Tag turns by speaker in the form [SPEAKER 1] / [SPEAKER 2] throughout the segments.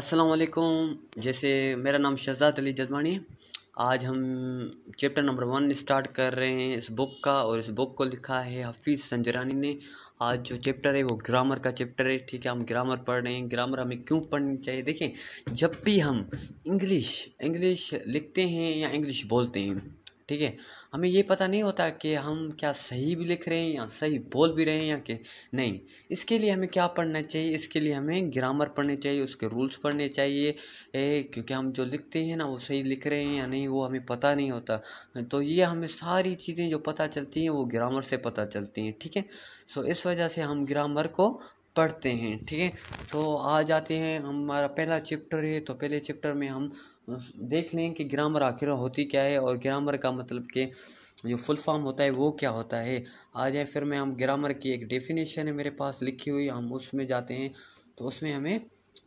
[SPEAKER 1] असलकुम जैसे मेरा नाम शहजाद अली जदवानी आज हम चैप्टर नंबर वन स्टार्ट कर रहे हैं इस बुक का और इस बुक को लिखा है हफीज़ संजरानी ने आज जो चैप्टर है वो ग्रामर का चैप्टर है ठीक है हम ग्रामर पढ़ रहे हैं ग्रामर हमें क्यों पढ़नी चाहिए देखें जब भी हम इंग्लिश इंग्लिश लिखते हैं या इंग्लिश बोलते हैं ठीक है हमें ये पता नहीं होता कि हम क्या सही भी लिख रहे हैं या सही बोल भी रहे हैं या कि नहीं इसके लिए हमें क्या पढ़ना चाहिए इसके लिए हमें ग्रामर पढ़ने चाहिए उसके रूल्स पढ़ने चाहिए ए, क्योंकि हम जो लिखते हैं ना वो सही लिख रहे हैं या नहीं वो हमें पता नहीं होता तो ये हमें सारी चीज़ें जो पता चलती हैं वो ग्रामर से पता चलती हैं ठीक है सो इस वजह से हम ग्रामर को पढ़ते हैं ठीक है तो आ जाते हैं हमारा पहला चैप्टर है तो पहले चैप्टर में हम देख लें कि ग्रामर आखिर होती क्या है और ग्रामर का मतलब के जो फुल फॉर्म होता है वो क्या होता है आ जाए फिर मैं हम ग्रामर की एक डेफिनेशन है मेरे पास लिखी हुई हम उसमें जाते हैं तो उसमें हमें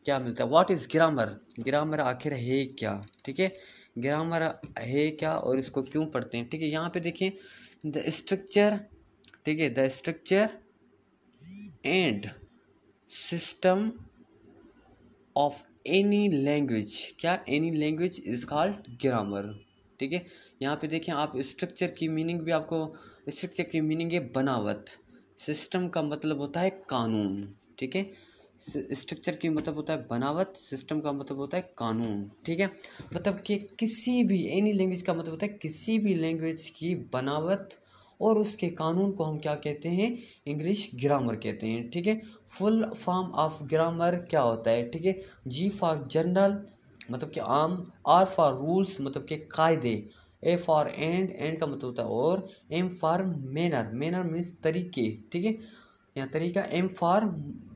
[SPEAKER 1] क्या मिलता है व्हाट इज़ ग्रामर ग्रामर आखिर है क्या ठीक है ग्रामर है क्या और इसको क्यों पढ़ते हैं ठीक है यहाँ पे देखें द स्ट्रक्चर ठीक है the structure and system of any language क्या any language is called grammar ठीक है यहाँ पे देखें आप स्ट्रक्चर की मीनिंग भी आपको स्ट्रक्चर की मीनिंग है बनावट सिस्टम का मतलब होता है कानून ठीक है स्ट्रक्चर की मतलब होता है बनावट सिस्टम का मतलब होता है कानून ठीक है मतलब कि किसी भी एनी लैंग्वेज का मतलब होता है किसी भी लैंग्वेज की बनावट और उसके कानून को हम क्या कहते हैं इंग्लिश ग्रामर कहते हैं ठीक है फुल फॉर्म ऑफ ग्रामर क्या होता है ठीक है जी फॉर जनरल मतलब कि आम आर फॉर रूल्स मतलब के कायदे ए फॉर एंड एंड का मतलब होता है और M for manner manner means तरीके ठीक है या तरीका एम फॉर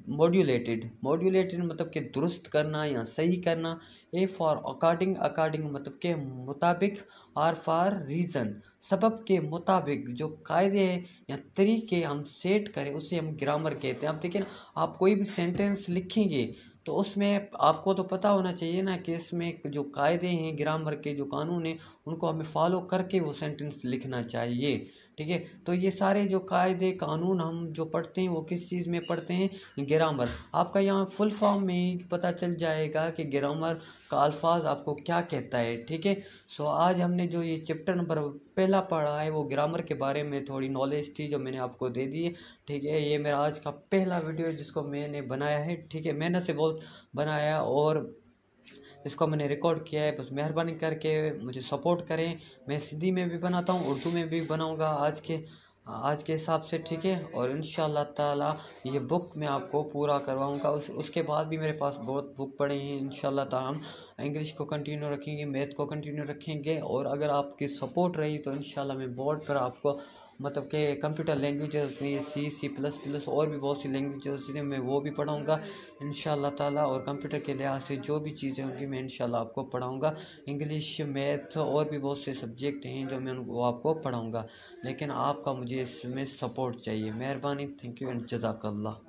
[SPEAKER 1] मॉड्यूलेटेड मॉड्यूलेटेड मतलब के दुरुस्त करना या सही करना ए फॉर अकॉर्डिंग अकॉर्डिंग मतलब के मुताबिक आर फॉर रीज़न सबब के मुताबिक जो कायदे हैं या तरीके हम सेट करें उसे हम ग्रामर कहते हैं आप देखिए ना आप कोई भी सेंटेंस लिखेंगे तो उसमें आपको तो पता होना चाहिए ना कि इसमें जो कायदे हैं ग्रामर के जो कानून हैं उनको हमें फॉलो करके वो सेंटेंस लिखना चाहिए ठीक है तो ये सारे जो कायदे कानून हम जो पढ़ते हैं वो किस चीज़ में पढ़ते हैं ग्रामर आपका यहाँ फुल फॉर्म में ही पता चल जाएगा कि ग्रामर का अल्फाज आपको क्या कहता है ठीक है सो आज हमने जो ये चैप्टर नंबर पहला पढ़ा है वो ग्रामर के बारे में थोड़ी नॉलेज थी जो मैंने आपको दे दी है ठीक है ये मेरा आज का पहला वीडियो जिसको मैंने बनाया है ठीक है मेहनत से बहुत बनाया और इसको मैंने रिकॉर्ड किया है बस मेहरबानी करके मुझे सपोर्ट करें मैं सिंधी में भी बनाता हूँ उर्दू में भी बनाऊँगा आज के आज के हिसाब से ठीक है और इन ताला ये बुक मैं आपको पूरा करवाऊँगा उस उसके बाद भी मेरे पास बहुत बुक पड़े हैं इन ताला हम इंग्लिश को कंटिन्यू रखेंगे मैथ को कंटिन्यू रखेंगे और अगर आपकी सपोर्ट रही तो इन मैं बोर्ड पर आपको मतलब के कंप्यूटर लैंग्वेज में सी सी प्लस प्लस और भी बहुत सी लैंग्वेज जिन्हें मैं वो भी पढ़ाऊँगा इन ताला और कंप्यूटर के लिहाज से जो भी चीज़ें होंगी मैं इन आपको पढ़ाऊँगा इंग्लिश मैथ और भी बहुत से सब्जेक्ट हैं जो मैं उनको आपको पढ़ाऊँगा लेकिन आपका मुझे इसमें सपोर्ट चाहिए मेहरबानी थैंक यू एंड जजाकल्ला